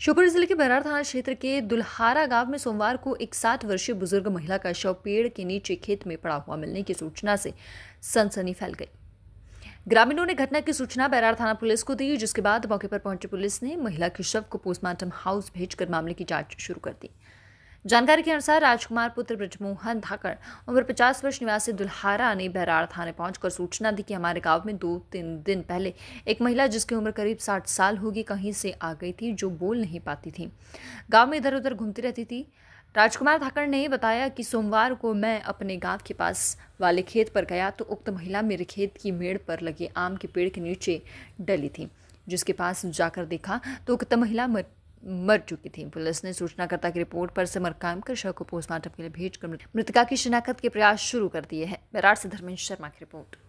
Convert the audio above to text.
शिवपुरी जिले के बैरार थाना क्षेत्र के दुल्हारा गांव में सोमवार को एक सात वर्षीय बुजुर्ग महिला का शव पेड़ के नीचे खेत में पड़ा हुआ मिलने की सूचना से सनसनी फैल गई ग्रामीणों ने घटना की सूचना बैरार थाना पुलिस को दी जिसके बाद मौके पर पहुंची पुलिस ने महिला के शव को पोस्टमार्टम हाउस भेजकर मामले की जांच शुरू कर दी जानकारी के अनुसार राजकुमार पुत्र ब्रजमोहन धाकड़ उम्र 50 वर्ष निवासी दुल्हारा ने बैराड़ थाने पहुंचकर सूचना दी कि हमारे गांव में दो तीन दिन पहले एक महिला जिसकी उम्र करीब 60 साल होगी कहीं से आ गई थी जो बोल नहीं पाती थी गांव में इधर उधर घूमती रहती थी राजकुमार धाकड़ ने बताया कि सोमवार को मैं अपने गांव के पास वाले खेत पर गया तो उक्त महिला मेरे खेत की मेड़ पर लगे आम के पेड़ के नीचे डली थी जिसके पास जाकर देखा तो उक्त महिला मर चुकी थी पुलिस ने सूचनाकर्ता की रिपोर्ट पर समर कायम कर शव को पोस्टमार्टम के लिए भेजकर मृतका की शिनाख्त के प्रयास शुरू कर दिए हैं बैराट से धर्मेंद्र शर्मा की रिपोर्ट